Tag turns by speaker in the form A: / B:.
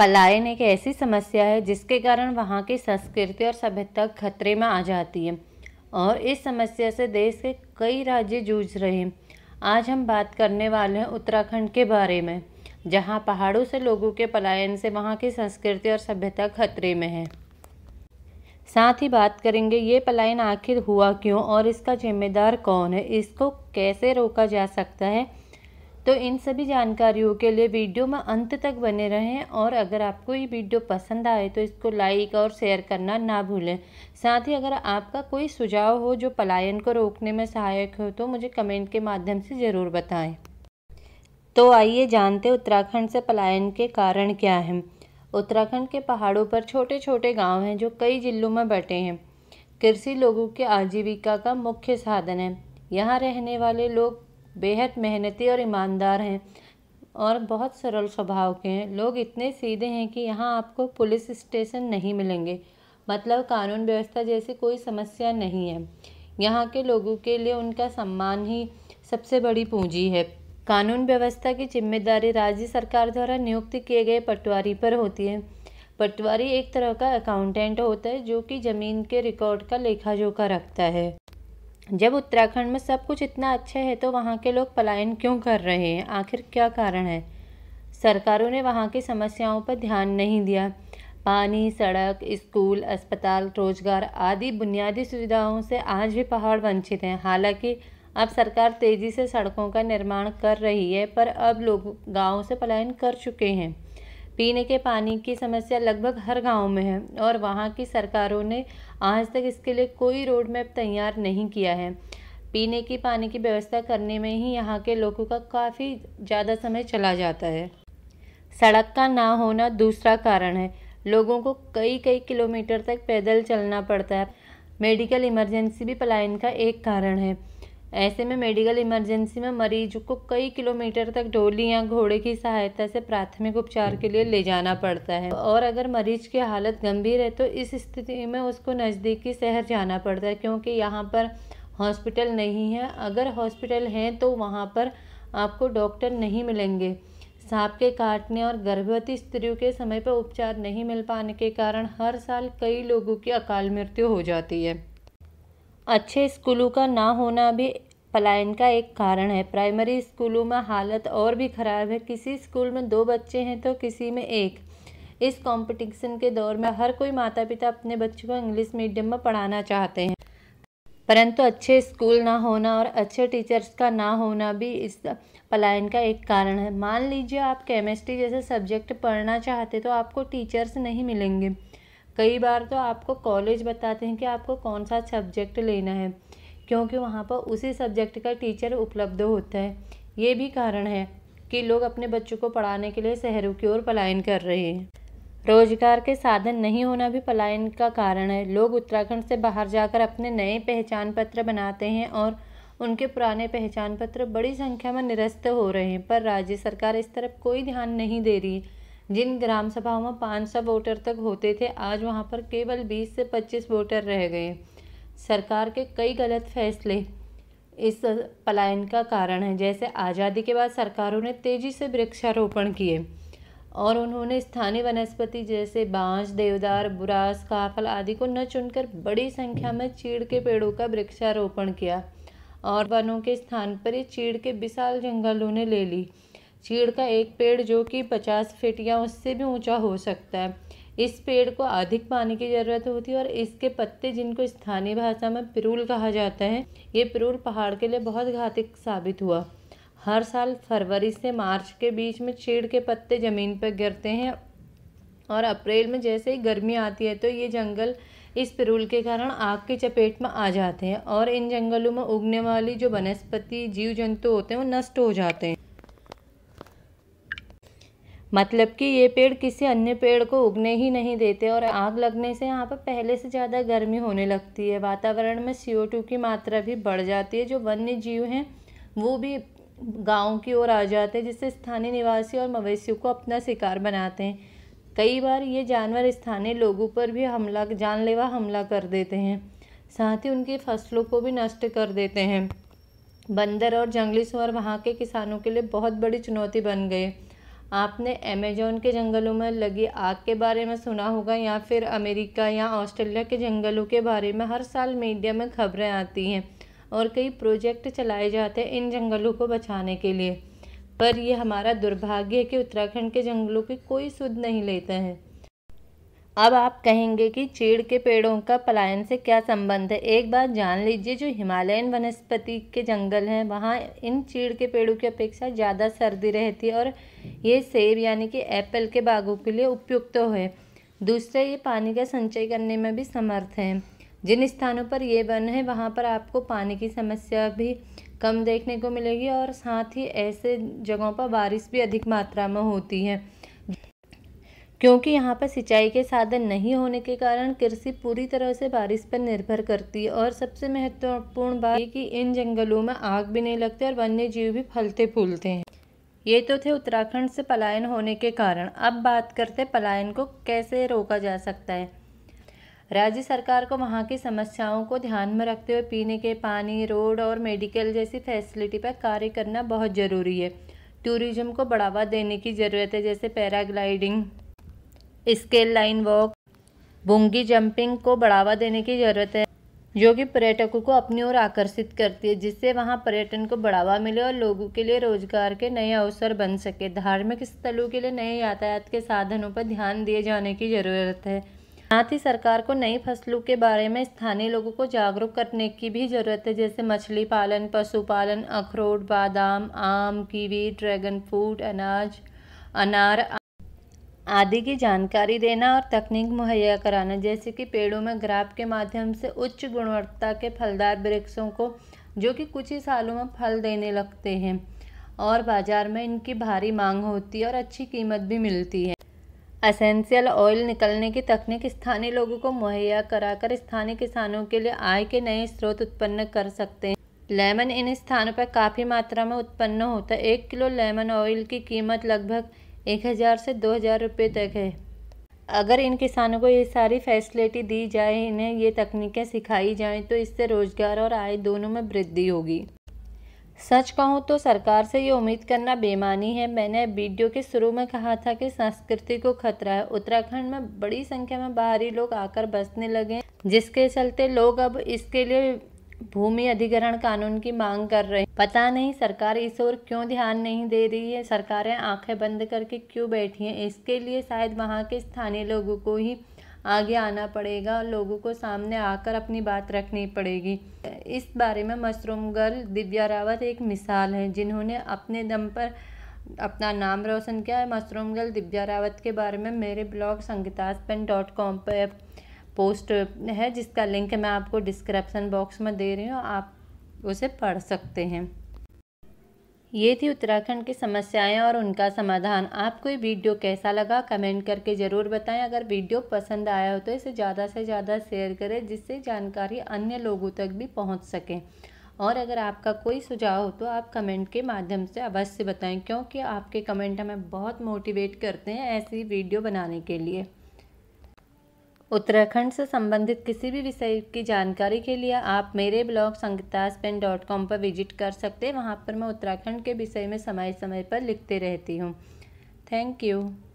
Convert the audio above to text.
A: पलायन एक ऐसी समस्या है जिसके कारण वहाँ की संस्कृति और सभ्यता खतरे में आ जाती है और इस समस्या से देश के कई राज्य जूझ रहे हैं आज हम बात करने वाले हैं उत्तराखंड के बारे में जहाँ पहाड़ों से लोगों के पलायन से वहाँ की संस्कृति और सभ्यता खतरे में है साथ ही बात करेंगे ये पलायन आखिर हुआ क्यों और इसका जिम्मेदार कौन है इसको कैसे रोका जा सकता है तो इन सभी जानकारियों के लिए वीडियो में अंत तक बने रहें और अगर आपको ये वीडियो पसंद आए तो इसको लाइक और शेयर करना ना भूलें साथ ही अगर आपका कोई सुझाव हो जो पलायन को रोकने में सहायक हो तो मुझे कमेंट के माध्यम से ज़रूर बताएं तो आइए जानते उत्तराखंड से पलायन के कारण क्या हैं उत्तराखंड के पहाड़ों पर छोटे छोटे गाँव हैं जो कई जिलों में बटे हैं कृषि लोगों की आजीविका का मुख्य साधन है यहाँ रहने वाले लोग बेहद मेहनती और ईमानदार हैं और बहुत सरल स्वभाव के हैं लोग इतने सीधे हैं कि यहाँ आपको पुलिस स्टेशन नहीं मिलेंगे मतलब कानून व्यवस्था जैसी कोई समस्या नहीं है यहाँ के लोगों के लिए उनका सम्मान ही सबसे बड़ी पूंजी है कानून व्यवस्था की जिम्मेदारी राज्य सरकार द्वारा नियुक्त किए गए पटवारी पर होती है पटवारी एक तरह का अकाउंटेंट होता है जो कि ज़मीन के रिकॉर्ड का लेखा जोखा रखता है जब उत्तराखंड में सब कुछ इतना अच्छा है तो वहाँ के लोग पलायन क्यों कर रहे हैं आखिर क्या कारण है सरकारों ने वहाँ की समस्याओं पर ध्यान नहीं दिया पानी सड़क स्कूल अस्पताल रोजगार आदि बुनियादी सुविधाओं से आज भी पहाड़ वंचित हैं हालांकि अब सरकार तेज़ी से सड़कों का निर्माण कर रही है पर अब लोग गाँव से पलायन कर चुके हैं पीने के पानी की समस्या लगभग हर गांव में है और वहां की सरकारों ने आज तक इसके लिए कोई रोड मैप तैयार नहीं किया है पीने की पानी की व्यवस्था करने में ही यहाँ के लोगों का काफ़ी ज़्यादा समय चला जाता है सड़क का ना होना दूसरा कारण है लोगों को कई कई किलोमीटर तक पैदल चलना पड़ता है मेडिकल इमरजेंसी भी पलायन का एक कारण है ऐसे में मेडिकल इमरजेंसी में मरीज को कई किलोमीटर तक डोली या घोड़े की सहायता से प्राथमिक उपचार के लिए ले जाना पड़ता है और अगर मरीज की हालत गंभीर है तो इस स्थिति में उसको नज़दीकी शहर जाना पड़ता है क्योंकि यहाँ पर हॉस्पिटल नहीं है अगर हॉस्पिटल हैं तो वहाँ पर आपको डॉक्टर नहीं मिलेंगे सांप के काटने और गर्भवती स्त्रियों के समय पर उपचार नहीं मिल पाने के कारण हर साल कई लोगों की अकाल मृत्यु हो जाती है अच्छे स्कूलों का ना होना भी पलायन का एक कारण है प्राइमरी स्कूलों में हालत और भी ख़राब है किसी स्कूल में दो बच्चे हैं तो किसी में एक इस कंपटीशन के दौर में हर कोई माता पिता अपने बच्चों को इंग्लिश मीडियम में पढ़ाना चाहते हैं परंतु अच्छे स्कूल ना होना और अच्छे टीचर्स का ना होना भी इस पलायन का एक कारण है मान लीजिए आप केमिस्ट्री जैसे सब्जेक्ट पढ़ना चाहते तो आपको टीचर्स नहीं मिलेंगे कई बार तो आपको कॉलेज बताते हैं कि आपको कौन सा सब्जेक्ट लेना है क्योंकि वहाँ पर उसी सब्जेक्ट का टीचर उपलब्ध होता है ये भी कारण है कि लोग अपने बच्चों को पढ़ाने के लिए शहरों की ओर पलायन कर रहे हैं रोजगार के साधन नहीं होना भी पलायन का कारण है लोग उत्तराखंड से बाहर जाकर अपने नए पहचान पत्र बनाते हैं और उनके पुराने पहचान पत्र बड़ी संख्या में निरस्त हो रहे हैं पर राज्य सरकार इस तरफ कोई ध्यान नहीं दे रही जिन ग्राम सभाओं में पाँच सौ वोटर तक होते थे आज वहाँ पर केवल बीस से पच्चीस वोटर रह गए सरकार के कई गलत फैसले इस पलायन का कारण है जैसे आज़ादी के बाद सरकारों ने तेज़ी से वृक्षारोपण किए और उन्होंने स्थानीय वनस्पति जैसे बांस देवदार बुरास काफल आदि को न चुनकर बड़ी संख्या में चीड़ के पेड़ों का वृक्षारोपण किया और वनों के स्थान पर ही चीड़ के विशाल जंगलों ने ले ली चीड़ का एक पेड़ जो कि पचास फीट या उससे भी ऊंचा हो सकता है इस पेड़ को अधिक पानी की ज़रूरत होती है और इसके पत्ते जिनको स्थानीय भाषा में पिरूल कहा जाता है ये पिरूल पहाड़ के लिए बहुत घातक साबित हुआ हर साल फरवरी से मार्च के बीच में चीड़ के पत्ते ज़मीन पर गिरते हैं और अप्रैल में जैसे ही गर्मी आती है तो ये जंगल इस पिरूल के कारण आग की चपेट में आ जाते हैं और इन जंगलों में उगने वाली जो वनस्पति जीव जंतु होते हैं वो नष्ट हो जाते हैं मतलब कि ये पेड़ किसी अन्य पेड़ को उगने ही नहीं देते और आग लगने से यहाँ पर पहले से ज़्यादा गर्मी होने लगती है वातावरण में सी ओ की मात्रा भी बढ़ जाती है जो वन्य जीव हैं वो भी गाँव की ओर आ जाते हैं जिससे स्थानीय निवासी और मवेशियों को अपना शिकार बनाते हैं कई बार ये जानवर स्थानीय लोगों पर भी हमला जानलेवा हमला कर देते हैं साथ ही उनकी फसलों को भी नष्ट कर देते हैं बंदर और जंगली सुअर वहाँ के किसानों के लिए बहुत बड़ी चुनौती बन गए आपने अमेजोन के जंगलों में लगी आग के बारे में सुना होगा या फिर अमेरिका या ऑस्ट्रेलिया के जंगलों के बारे में हर साल मीडिया में खबरें आती हैं और कई प्रोजेक्ट चलाए जाते हैं इन जंगलों को बचाने के लिए पर यह हमारा दुर्भाग्य है कि उत्तराखंड के जंगलों की कोई सुध नहीं लेते हैं अब आप कहेंगे कि चीड़ के पेड़ों का पलायन से क्या संबंध है एक बात जान लीजिए जो हिमालयन वनस्पति के जंगल हैं वहाँ इन चीड़ के पेड़ों की अपेक्षा ज़्यादा सर्दी रहती है और ये सेब यानी कि एप्पल के बागों के लिए उपयुक्त तो है दूसरे ये पानी का संचय करने में भी समर्थ हैं जिन स्थानों पर ये वन है वहाँ पर आपको पानी की समस्या भी कम देखने को मिलेगी और साथ ही ऐसे जगहों पर बारिश भी अधिक मात्रा में होती है क्योंकि यहाँ पर सिंचाई के साधन नहीं होने के कारण कृषि पूरी तरह से बारिश पर निर्भर करती है और सबसे महत्वपूर्ण बात ये कि इन जंगलों में आग भी नहीं लगती और वन्य जीव भी फलते फूलते हैं ये तो थे उत्तराखंड से पलायन होने के कारण अब बात करते पलायन को कैसे रोका जा सकता है राज्य सरकार को वहाँ की समस्याओं को ध्यान में रखते हुए पीने के पानी रोड और मेडिकल जैसी फैसिलिटी पर कार्य करना बहुत ज़रूरी है टूरिज्म को बढ़ावा देने की ज़रूरत है जैसे paragliding scale line walk bungee jumping को बढ़ावा देने की ज़रूरत है जो कि पर्यटकों को अपनी ओर आकर्षित करती है जिससे वहाँ पर्यटन को बढ़ावा मिले और लोगों के लिए रोजगार के नए अवसर बन सके धार्मिक स्थलों के लिए नए यातायात के साधनों पर ध्यान दिए जाने की ज़रूरत है साथ ही सरकार को नई फसलों के बारे में स्थानीय लोगों को जागरूक करने की भी ज़रूरत है जैसे मछली पालन पशुपालन अखरोट बादाम आम कीवी ड्रैगन फ्रूट अनाज अनार आदि की जानकारी देना और तकनीक मुहैया कराना जैसे कि पेड़ों में ग्राफ के माध्यम से उच्च गुणवत्ता के फलदार वृक्षों को जो कि कुछ ही सालों में फल देने लगते हैं और बाज़ार में इनकी भारी मांग होती है और अच्छी कीमत भी मिलती है असेंशियल ऑयल निकलने की तकनीक स्थानीय लोगों को मुहैया कराकर स्थानीय किसानों के लिए आय के नए स्रोत उत्पन्न कर सकते हैं लेमन इन स्थानों पर काफ़ी मात्रा में उत्पन्न होता है एक किलो लेमन ऑयल की कीमत लगभग एक हज़ार से दो हज़ार रुपये तक है अगर इन किसानों को ये सारी फैसिलिटी दी जाए इन्हें ये तकनीकें सिखाई जाएं तो इससे रोज़गार और आय दोनों में वृद्धि होगी सच कहूँ तो सरकार से ये उम्मीद करना बेमानी है मैंने वीडियो के शुरू में कहा था कि संस्कृति को खतरा है उत्तराखंड में बड़ी संख्या में बाहरी लोग आकर बसने लगे जिसके चलते लोग अब इसके लिए भूमि अधिग्रहण कानून की मांग कर रहे पता नहीं सरकार इस ओर क्यों ध्यान नहीं दे रही है सरकारें आंखें बंद करके क्यों बैठी हैं इसके लिए शायद वहाँ के स्थानीय लोगों को ही आगे आना पड़ेगा और लोगों को सामने आकर अपनी बात रखनी पड़ेगी इस बारे में मशरूम गर्ल दिव्या रावत एक मिसाल है जिन्होंने अपने दम पर अपना नाम रोशन किया है मशरूम गर्ल दिव्या रावत के बारे में मेरे ब्लॉग संगीताज डॉट कॉम पर पोस्ट है जिसका लिंक मैं आपको डिस्क्रिप्सन बॉक्स में दे रही हूँ आप उसे पढ़ सकते हैं ये थी उत्तराखंड की समस्याएं और उनका समाधान आपको ये वीडियो कैसा लगा कमेंट करके ज़रूर बताएं अगर वीडियो पसंद आया हो तो इसे ज़्यादा से ज़्यादा शेयर करें जिससे जानकारी अन्य लोगों तक भी पहुंच सके और अगर आपका कोई सुझाव हो तो आप कमेंट के माध्यम से अवश्य बताएं क्योंकि आपके कमेंट हमें बहुत मोटिवेट करते हैं ऐसी वीडियो बनाने के लिए उत्तराखंड से संबंधित किसी भी विषय की जानकारी के लिए आप मेरे blog Sangeetas pen dot com पर विजिट कर सकते हैं वहाँ पर मैं उत्तराखंड के विषय में समय समय पर लिखते रहती हूँ थैंक यू